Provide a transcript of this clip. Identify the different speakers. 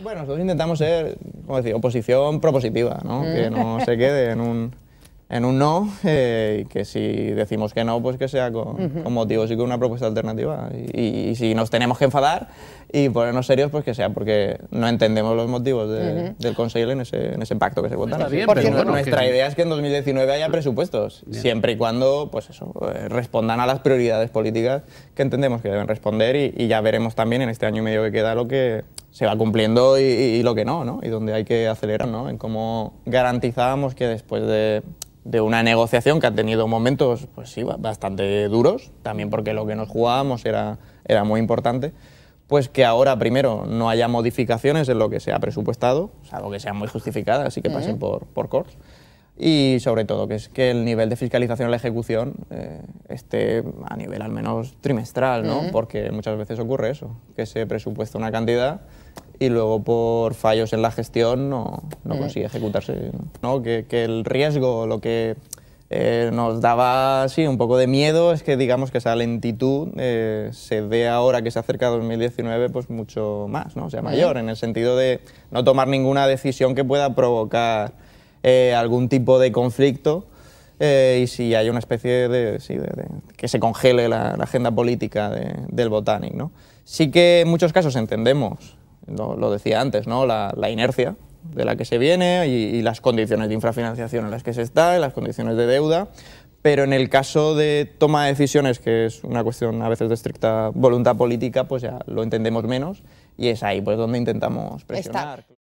Speaker 1: Bueno, nosotros intentamos ser, como decir, oposición propositiva, ¿no? Mm. Que no se quede en un, en un no eh, y que si decimos que no, pues que sea con, motivos y con una propuesta alternativa. Y, si nos tenemos que enfadar y ponernos serios, pues que sea porque no entendemos los motivos del Consejo en ese, ese, pacto que se vota. porque nuestra idea es que en 2019 haya presupuestos, siempre y cuando pues eso, eh, respondan a las prioridades políticas que entendemos que deben responder y, y ya veremos también en este año y medio que queda lo que se va cumpliendo y, lo que no, ¿no? Y donde hay que acelerar, ¿no? En cómo garantizábamos que después de, una negociación que ha tenido momentos, pues sí, bastante duros, también porque lo que nos jugábamos era, era muy importante, pues que ahora, primero, no haya modificaciones en lo que se ha presupuestado, salvo que sea muy justificada, así que pasen por, por y sobre todo que es que el nivel de fiscalización a la ejecución eh, esté a nivel al menos trimestral, ¿no? Porque muchas veces ocurre eso, que se presupuesta una cantidad y luego por fallos en la gestión no, no mm. consigue ejecutarse. ¿no? Que, que, el riesgo, lo que eh, nos daba sí, un poco de miedo es que digamos que esa lentitud eh, se dé ahora que se acerca a 2019 pues mucho más, ¿no? o sea, mayor, en el sentido de no tomar ninguna decisión que pueda provocar eh, algún tipo de conflicto eh, y si hay una especie de, que se congele la, agenda política del botánico. Sí que en muchos casos entendemos, lo, decía antes, ¿no? La, inercia de la que se viene y, las condiciones de infrafinanciación en las que se está, las condiciones de deuda, pero en el caso de toma de decisiones, que es una cuestión a veces de estricta voluntad política, pues ya lo entendemos menos y es ahí pues donde intentamos presionar.